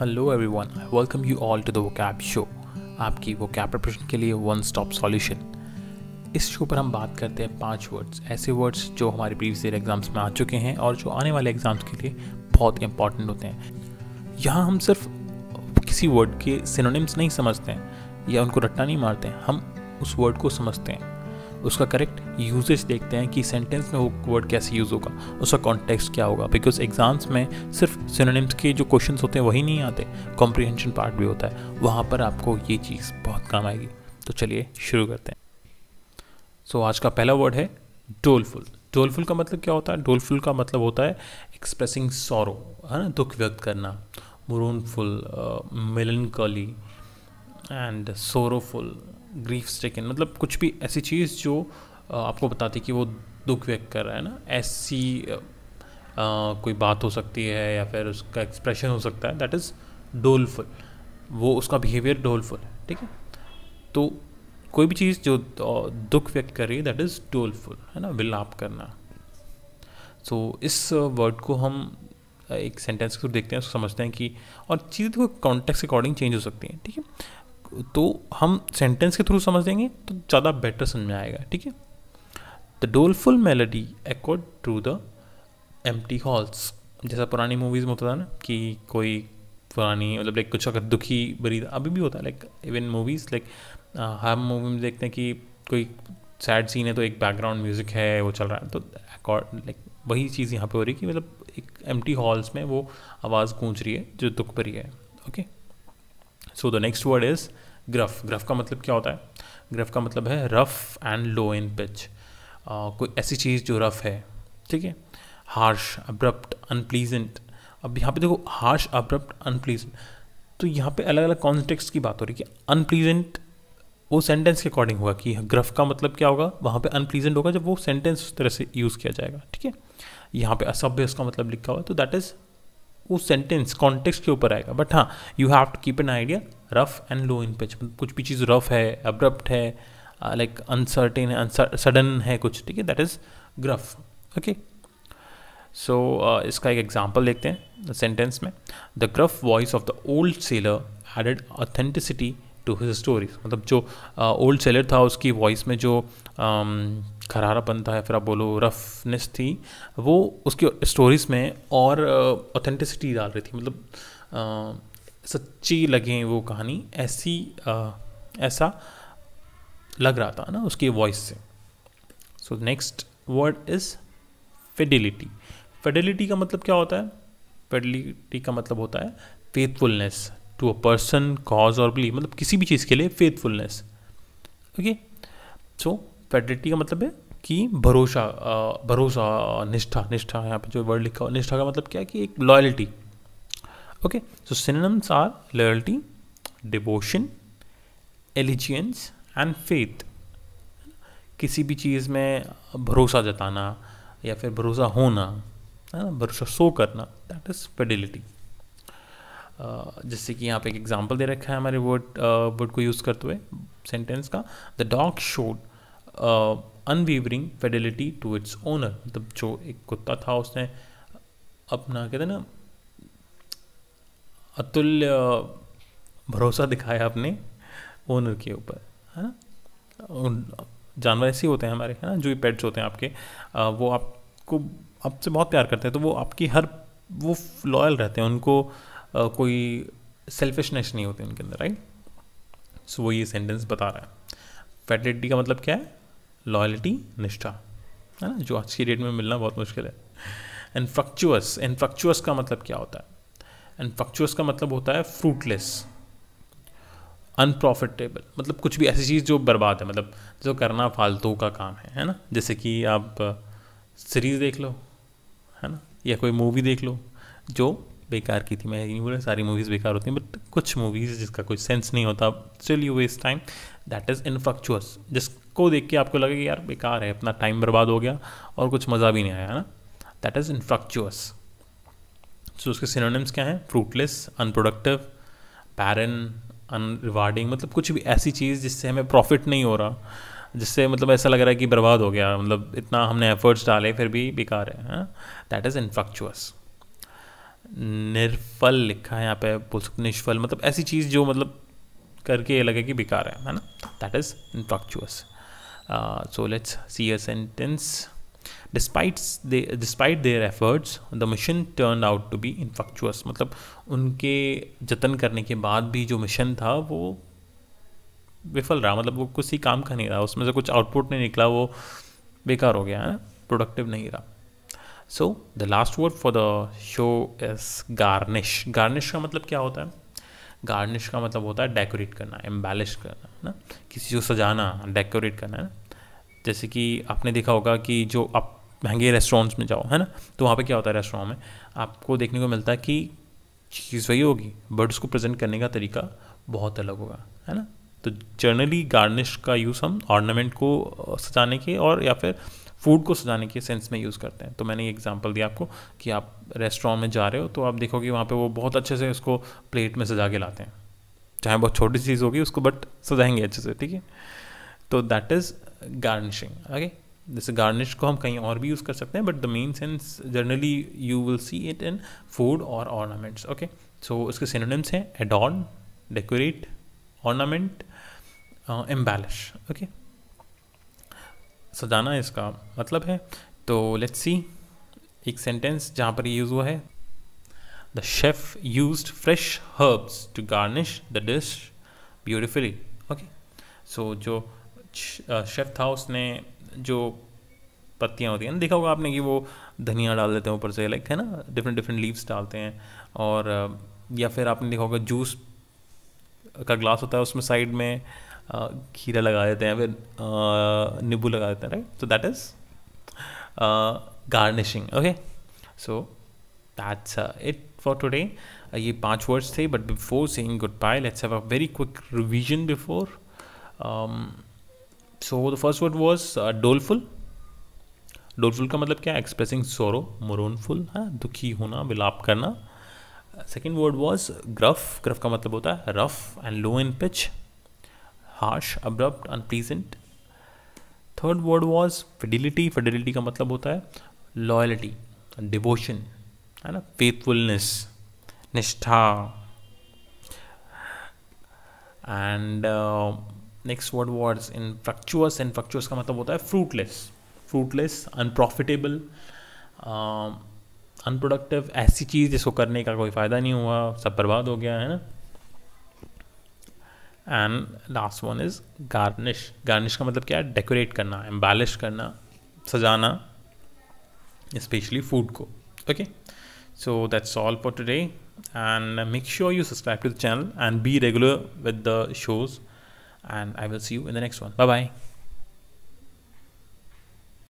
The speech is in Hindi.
Hello everyone welcome you all to the cab show आपकी वो कैब प्रिपरेशन के लिए वन स्टॉप सॉल्यूशन इस शो पर हम बात करते हैं पांच वर्ड्स ऐसे वर्ड्स जो हमारे प्रीवियस ईयर एग्ज़ाम्स में आ चुके हैं और जो आने वाले एग्ज़ाम्स के लिए बहुत इंपॉर्टेंट होते हैं यहाँ हम सिर्फ किसी वर्ड के सिनोनिम्स नहीं समझते हैं या उनको रट्टा नहीं मारते हैं हम उस वर्ड को समझते हैं उसका करेक्ट यूजेज देखते हैं कि सेंटेंस में वो वर्ड कैसे यूज़ होगा उसका कॉन्टेक्स्ट क्या होगा बिकॉज एग्जाम्स में सिर्फ सिनोनिम्स के जो क्वेश्चन होते हैं वही नहीं आते कॉम्प्रीहेंशन पार्ट भी होता है वहाँ पर आपको ये चीज़ बहुत काम आएगी तो चलिए शुरू करते हैं सो so, आज का पहला वर्ड है डोलफुल डोलफुल का मतलब क्या होता है डोलफुल का मतलब होता है एक्सप्रेसिंग सौरव है ना दुख व्यक्त करना mournful melancholy and sorrowful grief stricken मतलब कुछ भी ऐसी चीज़ जो आपको बताती कि वो दुख व्यक्त कर रहा है ना ऐसी कोई बात हो सकती है या फिर उसका एक्सप्रेशन हो सकता है दैट इज़ डोलफुल वो उसका बिहेवियर डोलफुल है ठीक है तो कोई भी चीज़ जो दुख व्यक्त कर रही है दैट इज़ डोलफुल है ना विलाप करना सो so, इस वर्ड को हम एक सेंटेंस को देखते हैं उसको समझते हैं कि और चीज़ को कॉन्टेक्स्ट अकॉर्डिंग चेंज हो सकती है ठीक है तो हम सेंटेंस के थ्रू समझ देंगे तो ज़्यादा बेटर समझ में आएगा ठीक है द डोलफुल मेलोडी एकॉर्ड through the empty halls जैसा पुरानी मूवीज़ में होता था ना कि कोई पुरानी मतलब लाइक कुछ अगर दुखी बरी अभी भी होता है लाइक इवन मूवीज़ लाइक हर मूवी में देखते हैं कि कोई सैड सीन है तो एक बैकग्राउंड म्यूज़िक है वो चल रहा है तो अकॉर्ड लाइक वही चीज़ यहाँ पे हो रही है कि मतलब एक एम टी हॉल्स में वो आवाज़ गूंज रही है जो दुख भरी है okay so the next word is gruff gruff का मतलब क्या होता है ग्रफ का मतलब है rough and low in pitch कोई ऐसी चीज़ जो रफ़ है ठीक है हार्श अब्रप्ट अनप्लीजेंट अब यहाँ पे देखो हार्श अब्रप्ट अनप्लीजेंट तो यहाँ पे अलग अलग कॉन्टेक्स्ट की बात हो रही है कि अनप्लीजेंट वो सेंटेंस के अकॉर्डिंग होगा कि ग्रफ का मतलब क्या होगा वहाँ पे अनप्लीजेंट होगा जब वो सेंटेंस उस तरह से यूज़ किया जाएगा ठीक है यहाँ पे असभ्य उसका मतलब लिखा हुआ है तो दैट इज़ वो सेंटेंस कॉन्टेक्स्ट के ऊपर आएगा बट हाँ you have to keep an idea rough and low in pitch कुछ भी चीज़ रफ़ है अब्रप्ट है लाइक uh, अनसर्टेन है सडन है कुछ ठीक है that is gruff okay so इसका एक एग्जाम्पल देखते हैं सेंटेंस में the gruff voice of the old sailor added authenticity to his stories मतलब जो ओल्ड uh, सेलर था उसकी वॉइस में जो um, खरारापन था या फिर आप बोलो रफनेस थी वो उसकी स्टोरीज में और ऑथेंटिसिटी uh, डाल रही थी मतलब uh, सच्ची लगे वो कहानी ऐसी आ, ऐसा लग रहा था ना उसकी वॉइस से so next word is fidelity fidelity का मतलब क्या होता है फेडिलिटी का मतलब होता है faithfulness to a person cause और बिलीव मतलब किसी भी चीज़ के लिए फेथफुलनेस ओके सो फेडिलिटी का मतलब है कि भरोसा भरोसा निष्ठा निष्ठा यहाँ पे जो वर्ड लिखा हो निष्ठा का मतलब क्या है कि एक loyalty Okay, so synonyms are loyalty, devotion, allegiance and faith किसी भी चीज़ में भरोसा जताना या फिर भरोसा होना है ना भरोसा शो करना दैट इज़ फेडिलिटी जैसे कि यहाँ पे एक एग्जाम्पल दे रखा है हमारे वर्ड वर्ड को यूज़ करते हुए सेंटेंस का the dog showed unwavering fidelity to its owner मतलब जो एक कुत्ता था उसने अपना कहते ना अतुल्य भरोसा दिखाया आपने ओनर के ऊपर है ना जानवर ऐसे होते हैं हमारे है ना जो पेट्स होते हैं आपके आ, वो आपको आपसे बहुत प्यार करते हैं तो वो आपकी हर वो लॉयल रहते हैं उनको आ, कोई सेल्फिशनेस नहीं होती उनके अंदर राइट सो वो ये सेंटेंस बता रहा है फेटिलिटी का मतलब क्या है लॉयल्टी निष्ठा है ना जो आज की डेट में मिलना बहुत मुश्किल है एंड फ्रक्चुअस एंड फ्रक्चुअस का मतलब क्या होता है एंड फ्रक्चुअस का मतलब होता है फ्रूटलेस अनप्रॉफिटेबल मतलब कुछ भी ऐसी चीज़ जो बर्बाद है मतलब जो करना फालतू का काम है है ना जैसे कि आप सीरीज़ देख लो है ना या कोई मूवी देख लो जो बेकार की थी मैं बोल बोला सारी मूवीज़ बेकार होती हैं बट कुछ मूवीज़ जिसका कोई सेंस नहीं होता still you waste time that is infructuous जिसको देख के आपको लगे कि यार बेकार है अपना टाइम बर्बाद हो गया और कुछ मज़ा भी नहीं आया है ना दैट इज़ इनफक्चुअस सो उसके सिनोनिम्स क्या हैं फ्रूटलेस अनप्रोडक्टिव पैरन अनरिवार्डिंग मतलब कुछ भी ऐसी चीज़ जिससे हमें प्रॉफिट नहीं हो रहा जिससे मतलब ऐसा लग रहा है कि बर्बाद हो गया मतलब इतना हमने एफर्ट्स डाले फिर भी बेकार है दैट इज़ इनफ्रक्चुअस निर्फल लिखा है यहाँ पे बोल सकते निष्फल मतलब ऐसी चीज़ जो मतलब करके ये लगे कि बेकार है है ना that is infructuous so let's see a sentence despite despite their efforts the mission turn out to be infructuous मतलब उनके जतन करने के बाद भी जो मिशन था वो विफल रहा मतलब वो कुछ ही काम का नहीं रहा उसमें से कुछ आउटपुट नहीं निकला वो बेकार हो गया है ना प्रोडक्टिव नहीं रहा so the last word for the show is garnish garnish का मतलब क्या होता है गार्निश का मतलब होता है डेकोरेट करना एम्बेलिश करना है ना किसी को सजाना डेकोरेट करना है ना जैसे कि आपने देखा होगा कि जो आप महंगे रेस्टोरेंट्स में जाओ है ना तो वहाँ पे क्या होता है रेस्टोरेंट में आपको देखने को मिलता है कि चीज़ वही होगी बट उसको प्रेजेंट करने का तरीका बहुत अलग होगा है ना तो जनरली गार्निश का यूज़ हम ऑर्नामेंट को सजाने के और या फिर फूड को सजाने के सेंस में यूज़ करते हैं तो मैंने ये एग्जांपल दिया आपको कि आप रेस्टोरेंट में जा रहे हो तो आप देखोगे वहाँ पे वो बहुत अच्छे से उसको प्लेट में सजा के लाते हैं चाहे बहुत छोटी चीज़ होगी उसको बट सजाएंगे अच्छे से ठीक है तो दैट इज़ गार्निशिंग ओके जैसे गार्निश को हम कहीं और भी यूज़ कर सकते हैं but the main sense generally you will see it in food और ऑर्नामेंट्स ओके सो इसके सिनोनिम्स हैं adorn decorate ornament embellish okay सजाना इसका मतलब है तो लेट्स सी एक सेंटेंस जहाँ पर यूज़ हुआ है the chef used fresh herbs to garnish the dish beautifully okay so जो शेफ़ था उसने जो पत्तियाँ होती हैं देखा होगा आपने कि वो धनिया डाल देते हैं ऊपर से लाइक है ना डिफरेंट डिफरेंट लीव्स डालते हैं और या फिर आपने देखा होगा जूस का ग्लास होता है उसमें साइड में खीरा लगा देते हैं फिर नींबू लगा देते हैं right so that is garnishing okay so that's it for today ये पांच वर्ड्स थे but before saying goodbye let's have a very quick revision before so the first word was doleful doleful का मतलब क्या एक्सप्रेसिंग सोरो मोरोनफुल है दुखी होना विलाप करना second word was gruff gruff का मतलब होता है rough and low in pitch harsh abrupt unpleasant third word was fidelity fidelity का मतलब होता है लॉयलिटी डिवोशन है ना फेथफुलनेस निष्ठा and next word words infructuous and fructuous का मतलब होता है फ्रूटलेस फ्रूटलेस अनप्रॉफिटेबल अनप्रोडक्टिव ऐसी चीज़ जिसको करने का कोई फ़ायदा नहीं हुआ सब बर्बाद हो गया है ना and last one is garnish garnish का मतलब क्या है डेकोरेट करना एम्बेलिश करना सजाना स्पेशली फूड को okay so that's all for today and make sure you subscribe to the channel and be regular with the shows and I will see you in the next one. Bye bye.